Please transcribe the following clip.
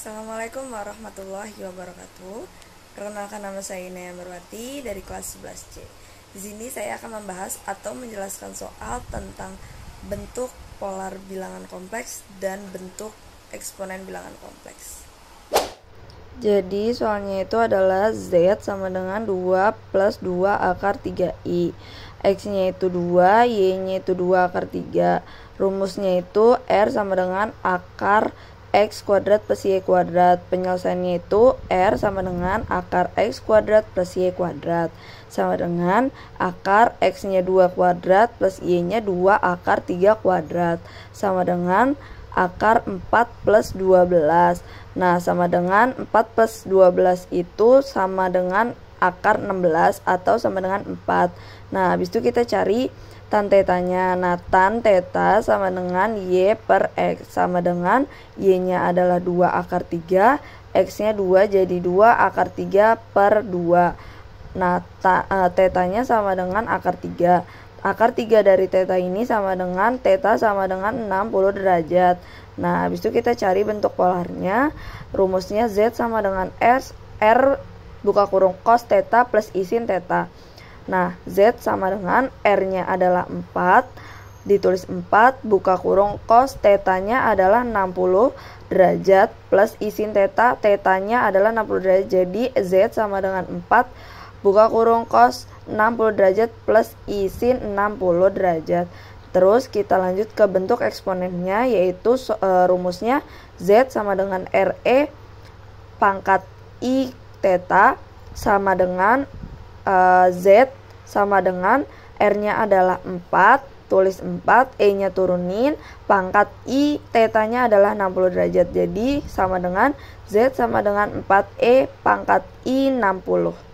Assalamualaikum warahmatullahi wabarakatuh. Perkenalkan nama saya Naya Merwati dari kelas 11C. Di sini saya akan membahas atau menjelaskan soal tentang bentuk polar bilangan kompleks dan bentuk eksponen bilangan kompleks. Jadi soalnya itu adalah Z sama dengan 2 plus 2 akar 3I X-nya itu 2, Y-nya itu 2 akar 3 Rumusnya itu R sama dengan akar X kuadrat plus Y kuadrat. Penyelesaiannya itu R sama dengan akar X kuadrat plus Y kuadrat. Sama dengan akar X-nya 2 kuadrat plus Y-nya 2 akar 3 kuadrat. Sama dengan akar 4 plus 12. Nah, sama dengan 4 plus 12 itu sama dengan akar 16 atau sama dengan 4 Nah habis itu kita cari tan tetanya Nah tan teta sama dengan Y per X Sama dengan Y nya adalah 2 akar 3 X nya 2 jadi 2 akar 3 per 2 Nah ta, uh, tetanya sama dengan akar 3 akar 3 dari teta ini sama dengan teta sama dengan 60 derajat. Nah, habis itu kita cari bentuk polarnya. Rumusnya Z sama dengan S R buka kurung cos theta plus isin theta. Nah, Z sama dengan R-nya adalah 4, ditulis 4, buka kurung cos tetanya adalah 60 derajat plus isin theta, tetanya adalah 60 derajat. Jadi Z sama dengan 4, buka kurung cos 60 derajat plus isin 60 derajat. Terus kita lanjut ke bentuk eksponennya yaitu e, rumusnya Z sama dengan RE pangkat I teta sama dengan e, Z sama dengan R-nya adalah 4, tulis 4, E-nya turunin, pangkat I, tetanya adalah 60 derajat. Jadi sama dengan Z sama dengan 4E pangkat I 60.